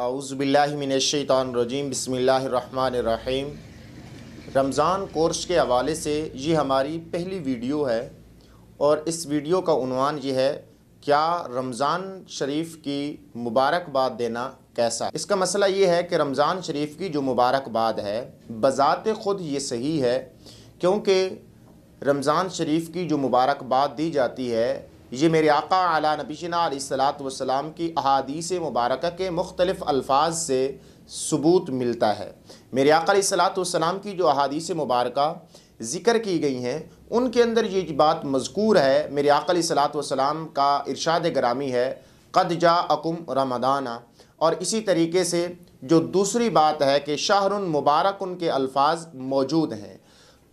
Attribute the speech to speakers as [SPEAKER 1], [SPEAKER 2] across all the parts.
[SPEAKER 1] आउज़बिल्लिमिनशैतरजीम बसमीम रमज़ान कोर्स के हवाले से ये हमारी पहली वीडियो है और इस वीडियो का उनवान ये है क्या रमज़ान शरीफ की मुबारकबाद देना कैसा है इसका मसला ये है कि रमज़ान शरीफ की जो मुबारकबाद है बज़ात ख़ुद ये सही है क्योंकि रमज़ान शरीफ की जो मुबारकबाद दी जाती है ये मेरे आका आला नबीना सलाम की अहादीस मुबारक के मुख्तलिफ़ अल्फाज से सबूत मिलता है मेरे आका सलाम की जो अहादीस मुबारक ज़िक्र की गई हैं उनके अंदर ये बात मजकूर है मेरे आकल सलाम का इरशाद ग्रामी है कद जा अकुम रमदाना और इसी तरीके से जो दूसरी बात है कि शाहरुन मुबारक उनके अल्फाज मौजूद हैं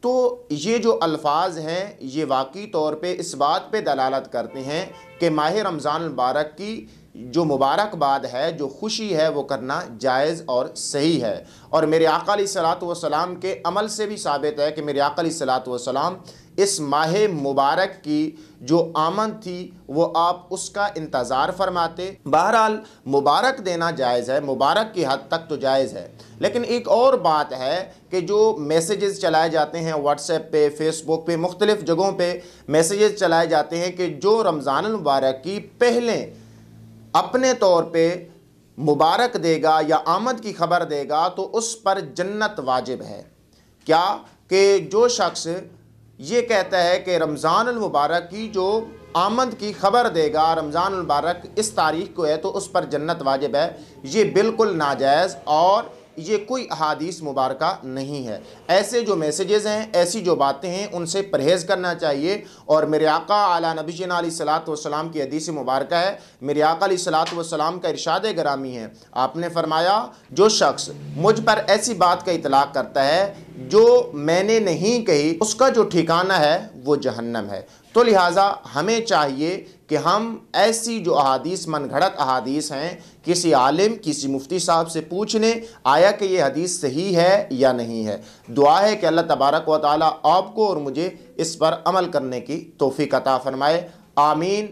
[SPEAKER 1] तो ये जो अल्फाज हैं ये वाकई तौर पे इस बात पे दलालत करते हैं कि माह रमज़ान मुबारक की जो मुबारकबाद है जो खुशी है वो करना जायज़ और सही है और मेरे आकली सलात के अमल से भी साबित है कि मेरे आकली सलात इस माह मुबारक की जो आमद थी वो आप उसका इंतज़ार फरमाते बहरहाल मुबारक देना जायज़ है मुबारक की हद तक तो जायज़ है लेकिन एक और बात है कि जो मैसेजेस चलाए जाते हैं व्हाट्सएप पे फेसबुक पे मुख्तलिफ़ जगहों पे मैसेजेस चलाए जाते हैं कि जो रमज़ान मुबारक की पहले अपने तौर पे मुबारक देगा या आमद की खबर देगा तो उस पर जन्नत वाजिब है क्या कि जो शख्स ये कहता है कि रमज़ान मुबारक की जो आमद की खबर देगा रमज़ान मुबारक इस तारीख को है तो उस पर जन्नत वाजिब है ये बिल्कुल नाजायज़ और ये कोई अहादीस मुबारक नहीं है ऐसे जो मैसेजेस हैं ऐसी जो बातें हैं उनसे परहेज़ करना चाहिए और मेरे आका आला सलात सलाम की हदीस मुबारक है मेरे आका सलाम का इरशाद ग्रामी है आपने फरमाया जो शख्स मुझ पर ऐसी बात का इतलाक़ करता है जो मैंने नहीं कही उसका जो ठिकाना है वो जहन्नम है तो लिहाजा हमें चाहिए कि हम ऐसी जो अहादीस मन घड़त अहादीस हैं किसी आलिम किसी मुफ्ती साहब से पूछ लें आया कि ये हदीस सही है या नहीं है दुआ है कि अल्लाह तबारक व ताली आपको और मुझे इस पर अमल करने की तोहफ़ी अता फ़रमाए आमीन